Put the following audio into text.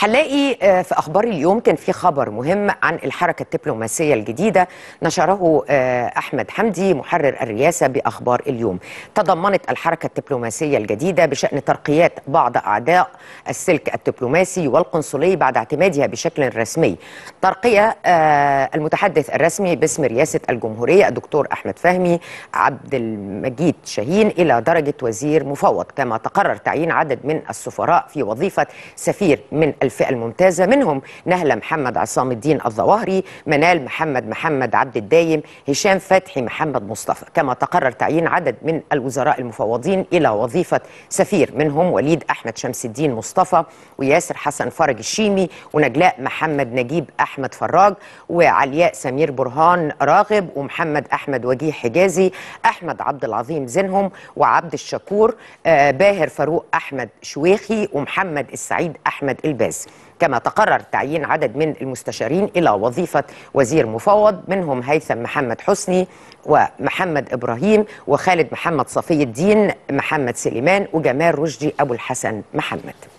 هنلاقي آه، في اخبار اليوم كان في خبر مهم عن الحركه الدبلوماسيه الجديده نشره آه، احمد حمدي محرر الرئاسه باخبار اليوم تضمنت الحركه الدبلوماسيه الجديده بشان ترقيات بعض اعداء السلك الدبلوماسي والقنصلي بعد اعتمادها بشكل رسمي ترقيه آه، المتحدث الرسمي باسم رئاسه الجمهوريه الدكتور احمد فهمي عبد المجيد شاهين الى درجه وزير مفوض كما تقرر تعيين عدد من السفراء في وظيفه سفير من الفئة الممتازة منهم نهلة محمد عصام الدين الظواهري منال محمد محمد عبد الدايم هشام فتحي محمد مصطفى كما تقرر تعيين عدد من الوزراء المفوضين إلى وظيفة سفير منهم وليد أحمد شمس الدين مصطفى وياسر حسن فرج الشيمي ونجلاء محمد نجيب أحمد فراج وعلياء سمير برهان راغب ومحمد أحمد وجيه حجازي أحمد عبد العظيم زينهم وعبد الشكور آه، باهر فاروق أحمد شويخي ومحمد السعيد أحمد الباز الرئيس كما تقرر تعيين عدد من المستشارين إلى وظيفة وزير مفوض منهم هيثم محمد حسني ومحمد إبراهيم وخالد محمد صفي الدين محمد سليمان وجمال رشدي أبو الحسن محمد